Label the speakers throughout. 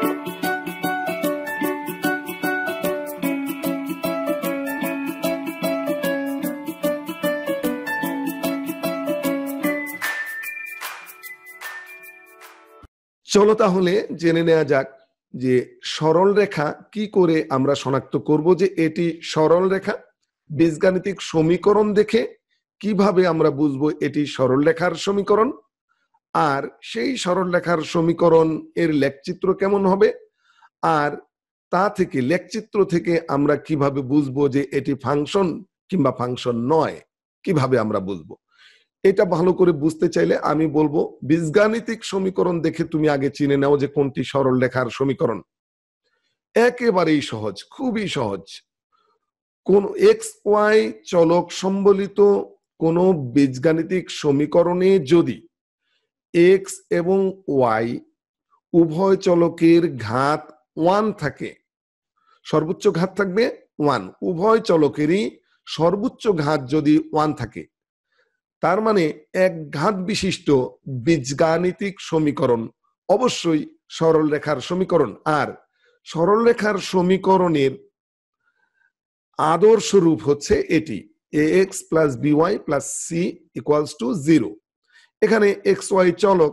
Speaker 1: চলো তাহলে জেনে নেওয়া যাক যে সরল রেখা কি করে আমরা শনাক্ত করব যে এটি সরল রেখা বীজগাণিতিক সমীকরণ দেখে কিভাবে আমরা বুঝবো এটি সরল রেখার সমীকরণ আর সেই সরলরেখার সমীকরণ এর লেখচিত্র কেমন হবে আর তা থেকে লেখচিত্র থেকে আমরা কিভাবে বুঝবো যে এটি ফাংশন কিংবা ফাংশন নয় কিভাবে আমরা বুঝবো এটা ভালো করে বুঝতে চাইলে আমি বলবো বীজগাণিতিক সমীকরণ দেখে তুমি আগে চিনে নাও যে কোনটি সরল লেখার সমীকরণ একেবারেই সহজ খুবই সহজ কোন এক্স ওয়াই চলক সম্বলিত কোনো বীজগাণিতিক সমীকরণে যদি এক্স এবং ওয়াই উভয় চলকের ঘাত ওয়ান থাকে সর্বোচ্চ ঘাত থাকবে ওয়ান উভয় চলকেরই সর্বোচ্চ ঘাত যদি ওয়ান থাকে তার মানে এক ঘাত বিশিষ্ট বীজগাণিতিক সমীকরণ অবশ্যই সরল রেখার সমীকরণ আর সরল রেখার সমীকরণের আদর্শ রূপ হচ্ছে এটি a x plus b y plus c equals to zero এখানে এক্স ওয়াই চলক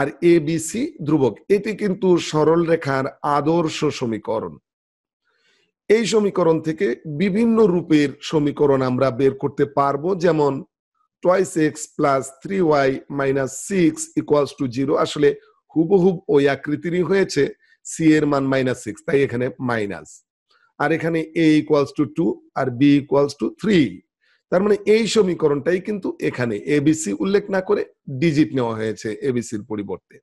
Speaker 1: আর এ বিসি ধ্রুবক এটি কিন্তু সরল রেখার আদর্শ সমীকরণ এই সমীকরণ থেকে বিভিন্ন রূপের সমীকরণ আমরা বের করতে পারবো যেমন twice x plus three y minus six equals to zero আসলে হুবহুব ওই আকৃতিরই হয়েছে সি এর মান মাইনাস সিক্স তাই এখানে মাইনাস আর এখানে এ ইকুয়ালস টু টু আর বি ইকুয়ালস টু থ্রি তার মানে এই সমীকরণটাই কিন্তু এখানে এবিসি উল্লেখ না করে ডিজিট নেওয়া হয়েছে এবিসির পরিবর্তে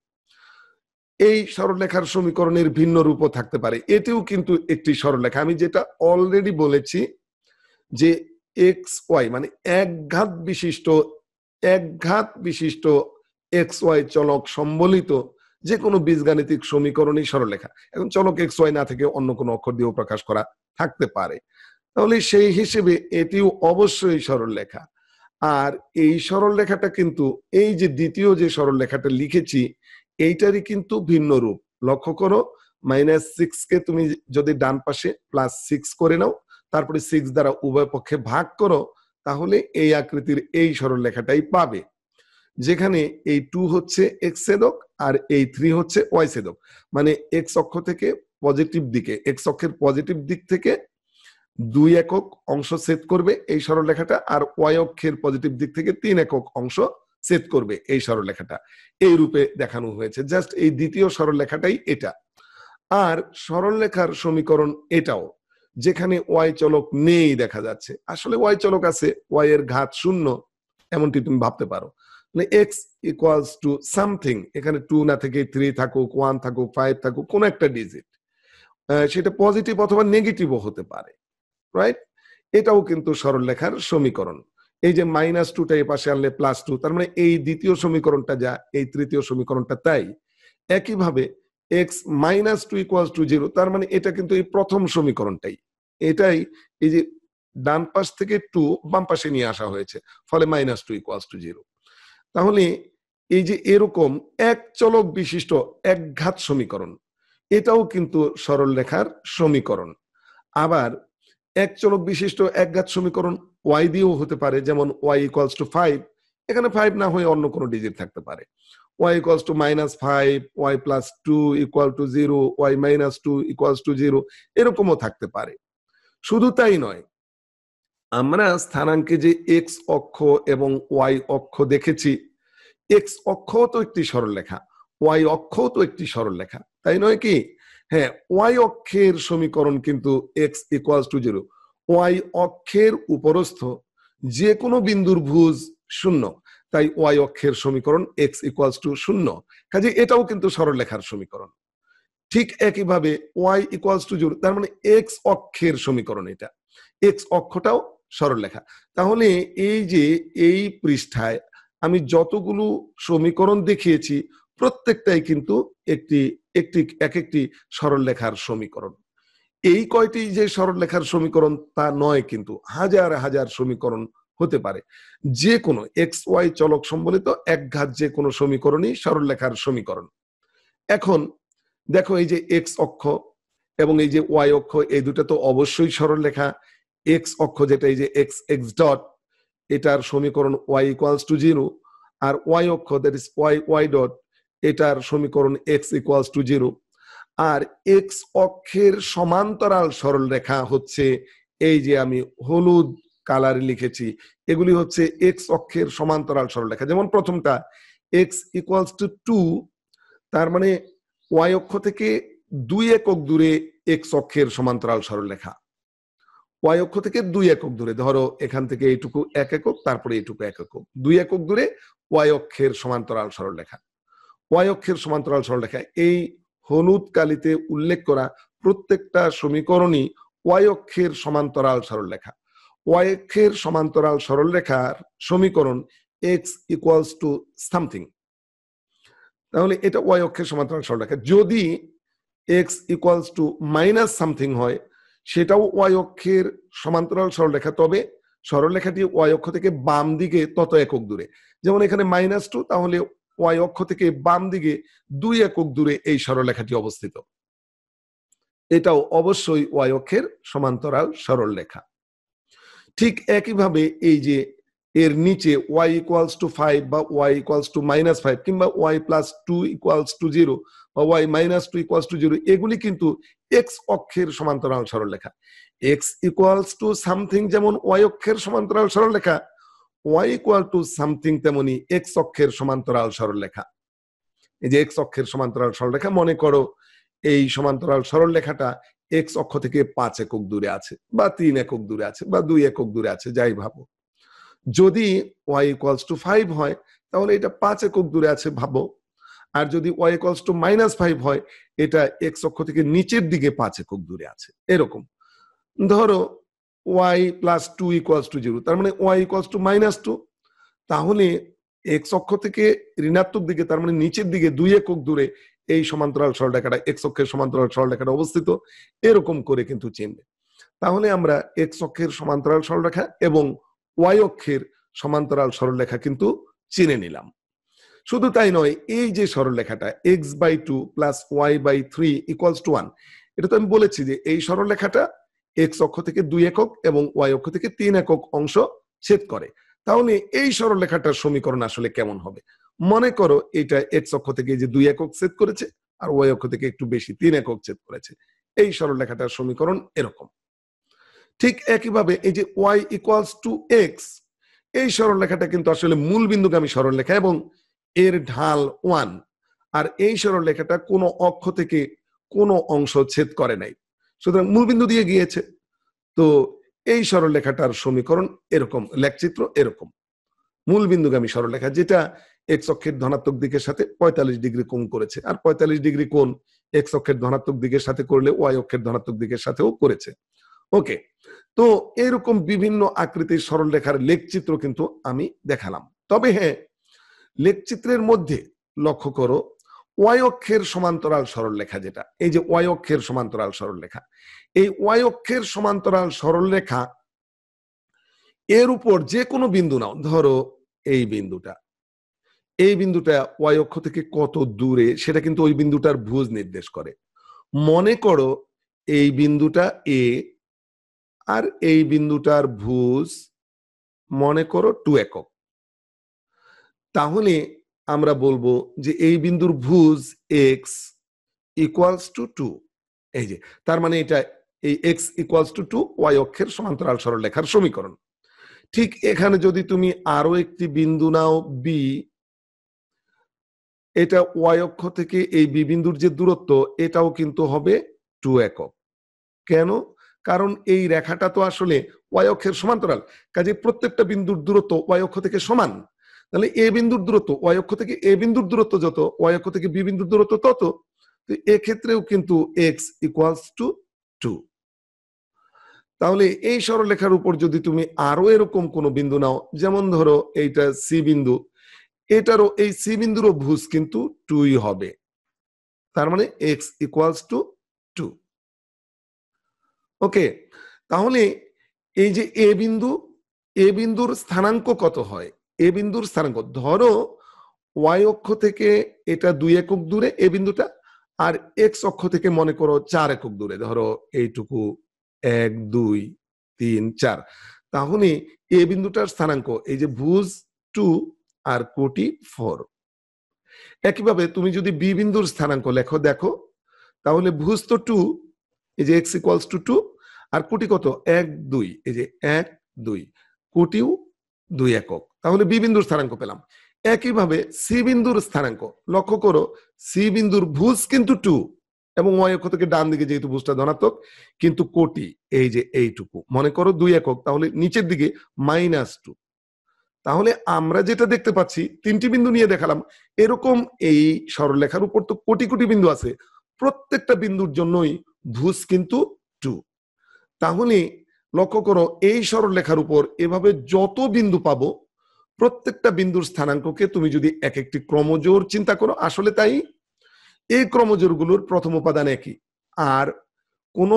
Speaker 1: এই সরলরেখার সমীকরণের ভিন্ন রূপও থাকতে পারে এটিও কিন্তু একটি সরলরেখা আমি যেটা অলরেডি বলেছি যে এক্স ওয়াই মানে একঘাত বিশিষ্ট একঘাত বিশিষ্ট এক্স ওয়াই চলক সম্বলিত যে কোনো বীজগাণিতিক সমীকরণই সরলরেখা এখন চলক এক্স ওয়াই না থেকে অন্য কোনো অক্ষর দিয়েও প্রকাশ করা থাকতে পারে তাহলে সেই হিসেবে এটিও অবশ্যই সরল লেখা আর এই সরল লেখাটা কিন্তু এই যে দ্বিতীয় যে সরল লেখাটা লিখেছি এইটারই কিন্তু ভিন্ন রূপ লক্ষ্য করো মাইনাস সিক্স কে তুমি যদি ডান পাশে প্লাস সিক্স করে নাও তারপরে সিক্স দ্বারা উভয় পক্ষে ভাগ করো তাহলে এই আকৃতির এই সরল লেখাটাই পাবে যেখানে এই টু হচ্ছে এক্স এদক আর এই থ্রি হচ্ছে ওয়াই সেদক মানে এক্স অক্ষ থেকে পজিটিভ দিকে এক্স অক্ষের পজিটিভ দিক থেকে দুই একক অংশ সেট করবে এই সরলরেখাটা আর ওয়াই অক্ষের পজিটিভ দিক থেকে তিন একক অংশ সেট করবে এই সরলরেখাটা এই রূপে দেখানো হয়েছে জাস্ট এই দ্বিতীয় সরলরেখাটাই এটা আর সরলরেখার সমীকরণ এটাও যেখানে ওয়াই চলক নেই দেখা যাচ্ছে আসলে ওয়াই চলক আছে ওয়াই এর ঘাত শূন্য এমনটি তুমি ভাবতে পারো মানে এক্স ইকুয়ালস টু সামথিং এখানে টু না থেকে থ্রি থাকুক ওয়ান থাকুক ফাইভ থাকুক কোন একটা ডিজিট সেটা পজিটিভ অথবা নেগেটিভও হতে পারে রাইট এটাও কিন্তু লেখার সমীকরণ এই যে মাইনাস টুটা এই পাশে আনলে প্লাস টু তার মানে এই দ্বিতীয় সমীকরণটা যা এই তৃতীয় সমীকরণটা তাই একইভাবে x minus two equal to zero তার মানে এটা কিন্তু এই প্রথম সমীকরণটাই এটাই এই যে ডান পাশ থেকে টু বাম পাশে নিয়ে আসা হয়েছে ফলে minus two equal to zero তাহলে এই যে এরকম এক চলক বিশিষ্ট একঘাত সমীকরণ এটাও কিন্তু সরল লেখার সমীকরণ আবার এক চলক বিশিষ্ট একঘাত সমীকরণ ওয়াই দিয়েও হতে পারে যেমন ওয়াই ইকুয়ালস টু ফাইভ এখানে ফাইভ না হয়ে অন্য কোনো ডিজিট থাকতে পারে y equals to minus five y plus two equal to zero y minus two equals to zero এরকমও থাকতে পারে শুধু তাই নয় আমরা স্থানাঙ্কে যে এক্স অক্ষ এবং ওয়াই অক্ষ দেখেছি এক্স অক্ষ তো একটি সরল লেখা ওয়াই অক্ষ তো একটি সরল লেখা তাই নয় কি হ্যাঁ ওয়াই অক্ষের সমীকরণ কিন্তু x equals to zero y অক্ষের উপরস্থ যে কোনো বিন্দুর ভুজ শূন্য তাই ওয়াই অক্ষের সমীকরণ এক্স ইকুয়ালস টু শূন্য কাজে এটাও কিন্তু সরল লেখার সমীকরণ ঠিক একইভাবে ওয়াই ইকুয়ালস টু জিরো তার মানে এক্স অক্ষের সমীকরণ এটা এক্স অক্ষটাও সরল লেখা তাহলে এই যে এই পৃষ্ঠায় আমি যতগুলো সমীকরণ দেখিয়েছি প্রত্যেকটাই কিন্তু একটি একটি এক একটি সরল লেখার সমীকরণ এই কয়টি যে সরলরেখার সমীকরণ তা নয় কিন্তু হাজার হাজার সমীকরণ হতে পারে যে কোনো এক্স ওয়াই চলক সম্বলিত এক ঘাত যে কোনো সমীকরণই সরলরেখার সমীকরণ এখন দেখো এই যে এক্স অক্ষ এবং এই যে ওয়াই অক্ষ এই দুটা তো অবশ্যই সরলরেখা এক্স অক্ষ যেটা এই যে এক্স এক্স ডট এটার সমীকরণ ওয়াই ইকুয়ালস টু জিরো আর ওয়াই অক্ষ that is y y dot এটার সমীকরণ এক্স ইকুয়ালস টু জিরো আর এক্স অক্ষের সমান্তরাল সরল রেখা হচ্ছে এই যে আমি হলুদ কালার লিখেছি এগুলি হচ্ছে এক্স অক্ষের সমান্তরাল সরল রেখা যেমন প্রথমটা এক্স ইকুয়ালস টু টু তার মানে ওয়াই অক্ষ থেকে দুই একক দূরে এক্স অক্ষের সমান্তরাল রেখা ওয়াই অক্ষ থেকে দুই একক দূরে ধরো এখান থেকে এইটুকু এক একক তারপরে এইটুকু এক একক দুই একক দূরে ওয়াই অক্ষের সমান্তরাল রেখা ওয়াই অক্ষের সমান্তরাল রেখা এই হলুদ কালিতে উল্লেখ করা প্রত্যেকটা সমীকরণই ওয়াই অক্ষের সমান্তরাল সরলরেখা ওয়াই অক্ষের সমান্তরাল সরলরেখার সমীকরণ এক্স ইকুয়ালস টু সামথিং তাহলে এটা ওয়াই অক্ষের সমান্তরাল লেখা যদি x equals to minus something হয় সেটাও ওয়াই অক্ষের সমান্তরাল লেখা তবে সরলরেখাটি ওয়াই অক্ষ থেকে বাম দিকে তত একক দূরে যেমন এখানে মাইনাস টু তাহলে ওয়াই অক্ষ থেকে বাম দিকে দুই একক দূরে এই সরলরেখাটি অবস্থিত এটাও অবশ্যই ওয়াই অক্ষের সমান্তরাল সরলরেখা ঠিক একইভাবে এই যে এর নিচে ওয়াই ইকুয়ালস টু ফাইভ বা y equals to minus five কিংবা y plus two equals to zero বা y minus two equals to zero এগুলি কিন্তু এক্স অক্ষের সমান্তরাল সরলরেখা এক্স ইকুয়ালস টু সামথিং যেমন ওয়াই অক্ষের সমান্তরাল সরলরেখা ওয়াই ইকুয়াল টু সামথিং তেমনি এক্স অক্ষের সমান্তরাল লেখা এই যে এক্স অক্ষের সমান্তরাল সরলরেখা মনে করো এই সমান্তরাল লেখাটা এক্স অক্ষ থেকে পাঁচ একক দূরে আছে বা তিন একক দূরে আছে বা দুই একক দূরে আছে যাই ভাবো যদি ওয়াই ইকুয়ালস টু ফাইভ হয় তাহলে এটা পাঁচ একক দূরে আছে ভাবো আর যদি y equals to minus five হয় এটা এক্স অক্ষ থেকে নিচের দিকে পাঁচ একক দূরে আছে এরকম ধরো y plus two equals to zero তার মানে y equals to minus two তাহলে এক্স অক্ষ থেকে ঋণাত্মক দিকে তার মানে নিচের দিকে দুই একক দূরে এই সমান্তরাল সরলরেখাটা এক্স অক্ষের সমান্তরাল সরলরেখাটা অবস্থিত এরকম করে কিন্তু চিনবে তাহলে আমরা এক্স অক্ষের সমান্তরাল সরলরেখা এবং ওয়াই অক্ষের সমান্তরাল সরলরেখা কিন্তু চিনে নিলাম শুধু তাই নয় এই যে সরলরেখাটা x by two plus y by three equals to one এটা তো আমি বলেছি যে এই সরলরেখাটা এক্স অক্ষ থেকে দুই একক এবং ওয়াই অক্ষ থেকে তিন একক অংশ ছেদ করে তাহলে এই সরলরেখাটার সমীকরণ আসলে কেমন হবে মনে করো এটা এক্স অক্ষ থেকে যে দুই একক ছেদ করেছে আর ওয়াই অক্ষ থেকে একটু বেশি তিন একক ছেদ করেছে এই সরলরেখাটার সমীকরণ এরকম ঠিক একইভাবে এই যে ওয়াই ইকুয়ালস টু এক্স এই সরলরেখাটা কিন্তু আসলে মূল বিন্দুগামী সরলরেখা এবং এর ঢাল ওয়ান আর এই সরলরেখাটা কোনো অক্ষ থেকে কোনো অংশ ছেদ করে নাই সুতরাং মূলবিন্দু দিয়ে গিয়েছে তো এই সরলরেখাটার সমীকরণ এরকম লেখচিত্র এরকম মূলবিন্দুগামী সরলরেখা যেটা এক্স অক্ষের ধনাত্মক দিকের সাথে পঁয়তাল্লিশ ডিগ্রি কোন করেছে আর পঁয়তাল্লিশ ডিগ্রি কোন এক্স অক্ষের ধনাত্মক দিকের সাথে করলে ওয়াই অক্ষের ধনাত্মক দিকের সাথেও করেছে ওকে তো এরকম বিভিন্ন আকৃতির সরলরেখার লেখচিত্র কিন্তু আমি দেখালাম তবে হ্যাঁ লেখচিত্রের মধ্যে লক্ষ্য করো অক্ষের সমান্তরাল সরল লেখা যেটা এই যে অক্ষের সমান্তরাল সরল লেখা এই অক্ষের সমান্তরাল সরল লেখা এর উপর যে কোনো বিন্দু নাও ধরো এই বিন্দুটা এই বিন্দুটা অক্ষ থেকে কত দূরে সেটা কিন্তু ওই বিন্দুটার ভুজ নির্দেশ করে মনে করো এই বিন্দুটা এ আর এই বিন্দুটার ভুজ মনে করো টু একক তাহলে আমরা বলবো যে এই বিন্দুর ভুজ এক্স ইকুয়ালস টু টু এই যে তার মানে এটা এই x equals to two y অক্ষের সমান্তরাল সরল লেখার সমীকরণ ঠিক এখানে যদি তুমি আরো একটি বিন্দু নাও বি এটা ওয়াই অক্ষ থেকে এই বি বিন্দুর যে দূরত্ব এটাও কিন্তু হবে টু একক কেন কারণ এই রেখাটা তো আসলে ওয়াই অক্ষের সমান্তরাল কাজে প্রত্যেকটা বিন্দুর দূরত্ব ওয়াই অক্ষ থেকে সমান তাহলে এ বিন্দুর দূরত্ব ওয়াই অক্ষ থেকে এ বিন্দুর দূরত্ব যত ওয়াই অক্ষ থেকে বি বিন্দুর দূরত্ব তত তো এক্ষেত্রেও কিন্তু এক্স ইকুয়ালস টু টু তাহলে এই সরলরেখার উপর যদি তুমি আরো এরকম কোনো বিন্দু নাও যেমন ধরো এইটা সি বিন্দু এটারও এই সি বিন্দুরও ভুজ কিন্তু টুই হবে তার মানে x equals to two okay তাহলে এই যে এ বিন্দু এ বিন্দুর স্থানাঙ্ক কত হয় এ বিন্দুর স্থানাঙ্ক ধরো ওয়াই অক্ষ থেকে এটা দুই একক দূরে এ বিন্দুটা আর এক্স অক্ষ থেকে মনে করো চার একক দূরে ধরো এইটুকু এক দুই তিন চার তাহলে এ বিন্দুটার স্থানাঙ্ক এই যে ভুজ টু আর কোটি ফোর একইভাবে তুমি যদি বি বিন্দুর স্থানাঙ্ক লেখো দেখো তাহলে ভুজ তো টু এই যে এক্স ইকুয়ালস টু টু আর কোটি কত এক দুই এই যে এক দুই কোটিও দুই একক তাহলে বি বিন্দুর স্থানাঙ্ক পেলাম একইভাবে সি বিন্দুর স্থানাঙ্ক লক্ষ্য করো সি বিন্দুর ভুজ কিন্তু টু এবং ওয়াই অক্ষ থেকে ডান দিকে যেহেতু ভুজটা ধনাত্মক কিন্তু কোটি এই যে এইটুকু মনে করো দুই একক তাহলে নিচের দিকে মাইনাস টু তাহলে আমরা যেটা দেখতে পাচ্ছি তিনটি বিন্দু নিয়ে দেখালাম এরকম এই সরলরেখার উপর তো কোটি কোটি বিন্দু আছে প্রত্যেকটা বিন্দুর জন্যই ভুজ কিন্তু টু তাহলে লক্ষ্য করো এই সরলরেখার উপর এভাবে যত বিন্দু পাবো প্রত্যেকটা বিন্দুর স্থানাঙ্ককে তুমি যদি এক একটি ক্রমজোর চিন্তা করো আসলে তাই এই ক্রমজোরগুলোর প্রথম উপাদান একই আর কোন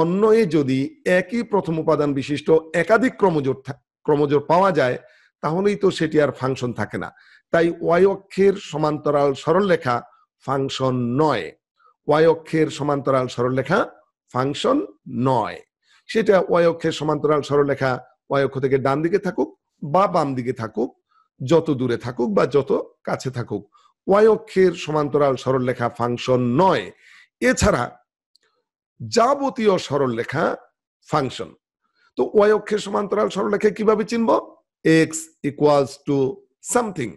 Speaker 1: অন্য এ যদি একই প্রথম উপাদান বিশিষ্ট একাধিক ক্রমজোর ক্রমজোর পাওয়া যায় তাহলেই তো সেটি আর ফাংশন থাকে না তাই ওয়াই অক্ষের সমান্তরাল সরলরেখা ফাংশন নয় ওয়াই অক্ষের সমান্তরাল সরলরেখা ফাংশন নয় সেটা ওয়াই অক্ষের সমান্তরাল সরলরেখা ওয়াই অক্ষ থেকে ডান দিকে থাকুক বা বাম দিকে থাকুক যত দূরে থাকুক বা যত কাছে থাকুক ওয়াই অক্ষের সমান্তরাল সরলরেখা ফাংশন নয় এছাড়া যাবতীয় সরলরেখা ফাংশন তো ওয়াই অক্ষের সমান্তরাল সরলরেখা কিভাবে চিনব এক্স ইকুয়ালস টু সামথিং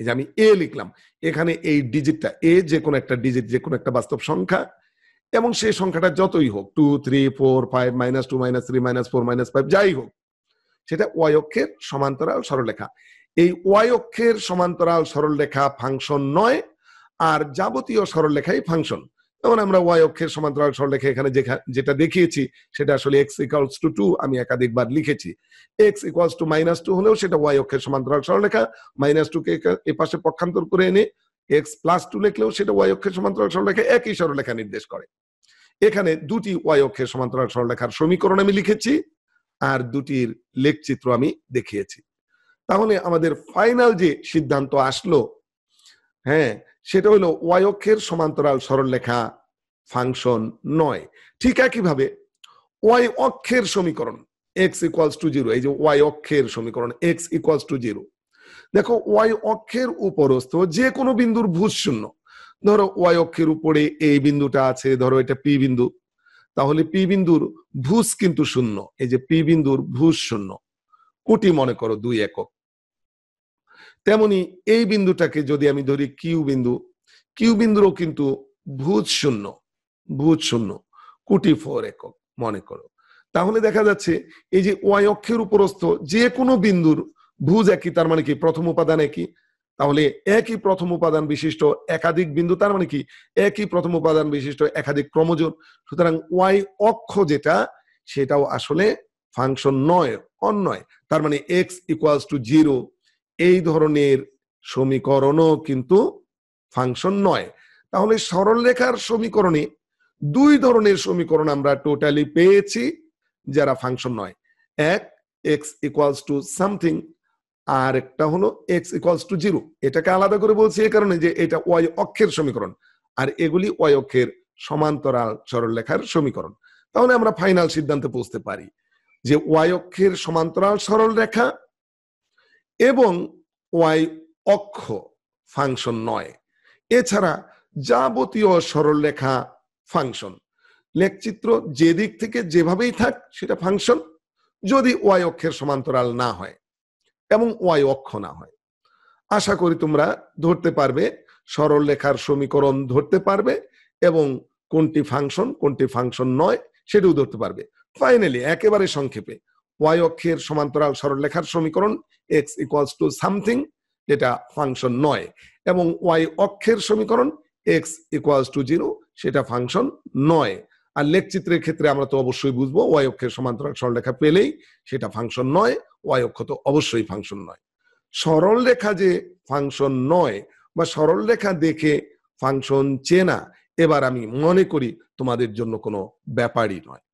Speaker 1: এই যে আমি এ লিখলাম এখানে এই ডিজিটটা এ যে কোনো একটা ডিজিট যে কোনো একটা বাস্তব সংখ্যা এবং সেই সংখ্যাটা যতই হোক two three four five minus two minus three minus four minus five যাই হোক সেটা ওয়াই অক্ষের সমান্তরাল সরলরেখা এই ওয়াই অক্ষের সমান্তরাল সরলরেখা ফাংশন নয় আর যাবতীয় সরলরেখাই ফাংশন যেমন আমরা ওয়াই অক্ষের সমান্তরাল সরলরেখা এখানে যেটা দেখিয়েছি সেটা আসলে এক্স ইকুয়ালস টু টু আমি একাধিকবার লিখেছি x equals to minus two হলেও সেটা ওয়াই অক্ষের সমান্তরাল সরলরেখা মাইনাস টু কে এ পাশে পক্ষান্তর করে এনে এক্স প্লাস টু লিখলেও সেটা ওয়াই অক্ষের সমান্তরাল সরলরেখা একই সরলরেখা নির্দেশ করে এখানে দুটি ওয়াই অক্ষের সমান্তরাল সরলরেখার সমীকরণ আমি লিখেছি আর দুটির লেখচিত্র আমি দেখিয়েছি তাহলে আমাদের ফাইনাল যে সিদ্ধান্ত আসলো হ্যাঁ সেটা হলো অক্ষের সমান্তরাল লেখা ফাংশন নয় ঠিক একইভাবে ওয়াই অক্ষের সমীকরণ এক্স ইকুয়ালস টু জিরো এই যে ওয়াই অক্ষের সমীকরণ এক্স ইকুয়ালস টু জিরো দেখো ওয়াই অক্ষের উপরস্থ যে কোনো বিন্দুর ভূজ শূন্য ধরো ওয়াই অক্ষের উপরে এই বিন্দুটা আছে ধরো এটা পি বিন্দু তাহলে পি বিন্দুর ভূস কিন্তু শূন্য এই যে পি বিন্দুর ভূস শূন্য কোটি মনে করো দুই একক তেমনি এই বিন্দুটাকে যদি আমি ধরি কিউ বিন্দু কিউ বিন্দুরও কিন্তু ভুজ শূন্য ভুজ শূন্য কোটি ফোর একক মনে করো তাহলে দেখা যাচ্ছে এই যে ওয়াই অক্ষের উপরস্থ যে কোনো বিন্দুর ভুজ একই তার মানে কি প্রথম উপাদান একই তাহলে একই প্রথম উপাদান বিশিষ্ট একাধিক বিন্দু তার মানে কি একই প্রথম উপাদান বিশিষ্ট একাধিক ক্রমজোর সুতরাং ওয়াই অক্ষ যেটা সেটাও আসলে ফাংশন নয় অন্যয় তার মানে এক্স ইকুয়ালস টু জিরো এই ধরনের সমীকরণও কিন্তু ফাংশন নয় তাহলে সরলরেখার সমীকরণে দুই ধরনের সমীকরণ আমরা টোটালি পেয়েছি যারা ফাংশন নয় এক এক্স ইকুয়ালস টু সামথিং আর একটা হলো এক্স ইকলস টু জিরো এটাকে আলাদা করে বলছি এই কারণে যে এটা ওয়াই অক্ষের সমীকরণ আর এগুলি ওয়াই অক্ষের সমান্তরাল সরলরেখার সমীকরণ তাহলে আমরা ফাইনাল সিদ্ধান্তে পৌঁছতে পারি যে ওয়াই অক্ষের সমান্তরাল সরল রেখা এবং ওয়াই অক্ষ ফাংশন নয় এছাড়া যাবতীয় সরল রেখা ফাংশন লেখচিত্র যে দিক থেকে যেভাবেই থাক সেটা ফাংশন যদি ওয়াই অক্ষের সমান্তরাল না হয় এবং ওয়াই অক্ষ না হয় আশা করি তোমরা ধরতে পারবে সরল লেখার সমীকরণ ধরতে পারবে এবং কোনটি ফাংশন কোনটি ফাংশন নয় সেটিও ধরতে পারবে ফাইনালি একেবারে সংক্ষেপে ওয়াই অক্ষের সমান্তরাল লেখার সমীকরণ এক্স ইকুয়ালস টু সামথিং যেটা ফাংশন নয় এবং ওয়াই অক্ষের সমীকরণ এক্স ইকুয়ালস টু জিরো সেটা ফাংশন নয় আর লেখচিত্রের ক্ষেত্রে আমরা তো অবশ্যই বুঝবো ওয়াই অক্ষের সমান্তরাল সরলরেখা পেলেই সেটা ফাংশন নয় ওয়াই অক্ষ তো অবশ্যই ফাংশন নয় সরল রেখা যে ফাংশন নয় বা সরল রেখা দেখে ফাংশন চেনা এবার আমি মনে করি তোমাদের জন্য কোনো ব্যাপারই নয়